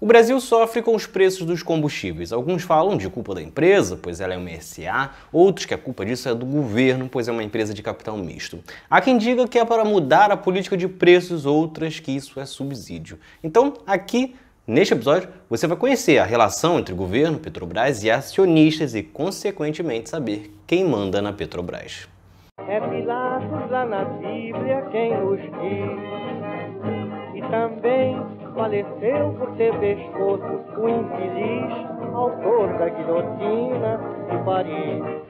O Brasil sofre com os preços dos combustíveis. Alguns falam de culpa da empresa, pois ela é uma SA, outros que a culpa disso é do governo, pois é uma empresa de capital misto. Há quem diga que é para mudar a política de preços, outras que isso é subsídio. Então, aqui Neste episódio, você vai conhecer a relação entre governo, Petrobras e acionistas e, consequentemente, saber quem manda na Petrobras. É Pilatos lá na Bíblia quem nos diz faleceu por ter pescoço o infeliz autor da guilhotina de Paris.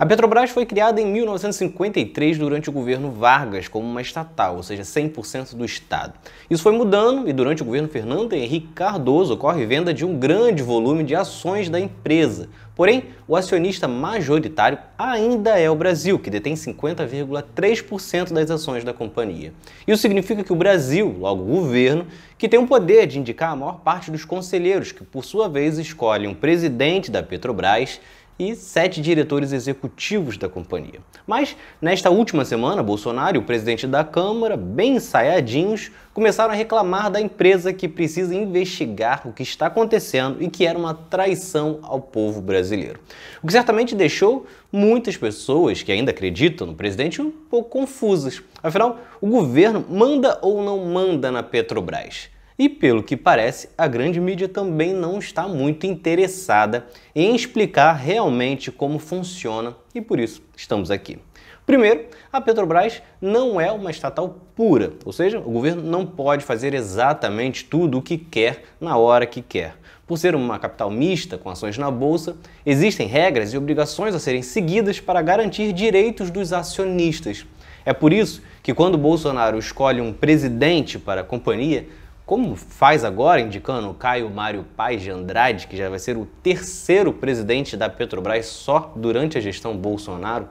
A Petrobras foi criada em 1953 durante o governo Vargas como uma estatal, ou seja, 100% do Estado. Isso foi mudando e durante o governo Fernando Henrique Cardoso ocorre venda de um grande volume de ações da empresa. Porém, o acionista majoritário ainda é o Brasil, que detém 50,3% das ações da companhia. Isso significa que o Brasil, logo o governo, que tem o poder de indicar a maior parte dos conselheiros, que por sua vez escolhem um presidente da Petrobras e sete diretores executivos da companhia. Mas nesta última semana, Bolsonaro e o presidente da Câmara, bem ensaiadinhos, começaram a reclamar da empresa que precisa investigar o que está acontecendo e que era uma traição ao povo brasileiro. O que certamente deixou muitas pessoas que ainda acreditam no presidente um pouco confusas. Afinal, o governo manda ou não manda na Petrobras? E pelo que parece, a grande mídia também não está muito interessada em explicar realmente como funciona e por isso estamos aqui. Primeiro, a Petrobras não é uma estatal pura, ou seja, o governo não pode fazer exatamente tudo o que quer na hora que quer. Por ser uma capital mista com ações na bolsa, existem regras e obrigações a serem seguidas para garantir direitos dos acionistas. É por isso que quando Bolsonaro escolhe um presidente para a companhia, como faz agora, indicando o Caio Mário Paz de Andrade, que já vai ser o terceiro presidente da Petrobras só durante a gestão Bolsonaro,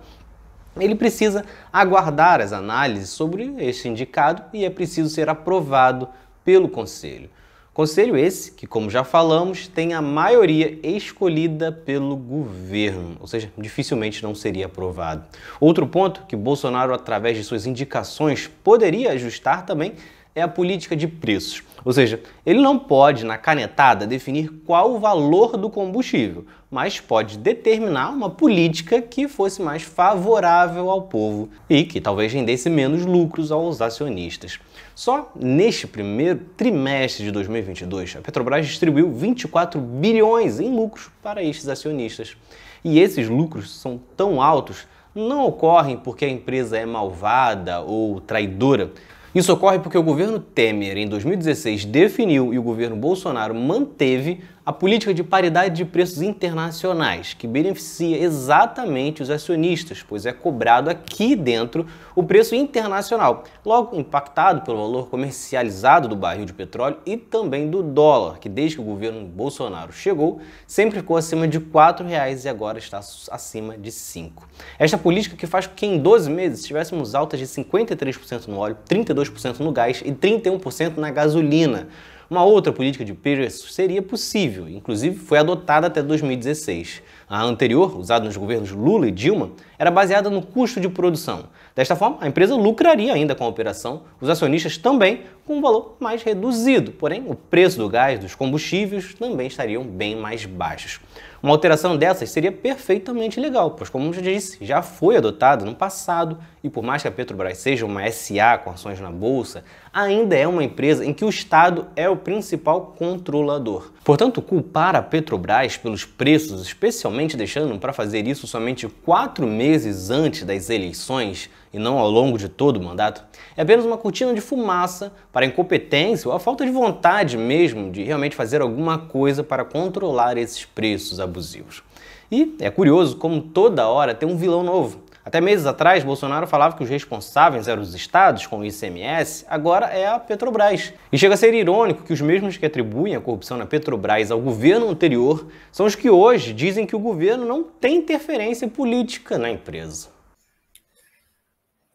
ele precisa aguardar as análises sobre este indicado e é preciso ser aprovado pelo Conselho. Conselho esse que, como já falamos, tem a maioria escolhida pelo governo, ou seja, dificilmente não seria aprovado. Outro ponto que Bolsonaro, através de suas indicações, poderia ajustar também é a política de preços. Ou seja, ele não pode, na canetada, definir qual o valor do combustível, mas pode determinar uma política que fosse mais favorável ao povo e que talvez rendesse menos lucros aos acionistas. Só neste primeiro trimestre de 2022, a Petrobras distribuiu 24 bilhões em lucros para estes acionistas. E esses lucros são tão altos não ocorrem porque a empresa é malvada ou traidora, isso ocorre porque o governo Temer, em 2016, definiu e o governo Bolsonaro manteve a política de paridade de preços internacionais, que beneficia exatamente os acionistas, pois é cobrado aqui dentro o preço internacional, logo impactado pelo valor comercializado do barril de petróleo e também do dólar, que desde que o governo Bolsonaro chegou, sempre ficou acima de R$ 4,00 e agora está acima de R$ Esta política que faz com que em 12 meses tivéssemos altas de 53% no óleo, 32% 32% no gás e 31% na gasolina. Uma outra política de preços seria possível, inclusive foi adotada até 2016. A anterior, usada nos governos Lula e Dilma, era baseada no custo de produção. Desta forma, a empresa lucraria ainda com a operação, os acionistas também, com um valor mais reduzido. Porém, o preço do gás, dos combustíveis, também estariam bem mais baixos. Uma alteração dessas seria perfeitamente legal, pois, como já disse, já foi adotado no passado e, por mais que a Petrobras seja uma SA com ações na bolsa, ainda é uma empresa em que o Estado é o principal controlador. Portanto, culpar a Petrobras pelos preços, especialmente somente deixando para fazer isso somente quatro meses antes das eleições e não ao longo de todo o mandato, é apenas uma cortina de fumaça para a incompetência ou a falta de vontade mesmo de realmente fazer alguma coisa para controlar esses preços abusivos. E é curioso como toda hora tem um vilão novo. Até meses atrás, Bolsonaro falava que os responsáveis eram os estados com o ICMS, agora é a Petrobras. E chega a ser irônico que os mesmos que atribuem a corrupção na Petrobras ao governo anterior são os que hoje dizem que o governo não tem interferência política na empresa.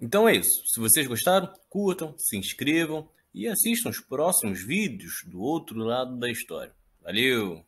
Então é isso. Se vocês gostaram, curtam, se inscrevam e assistam os próximos vídeos do outro lado da história. Valeu!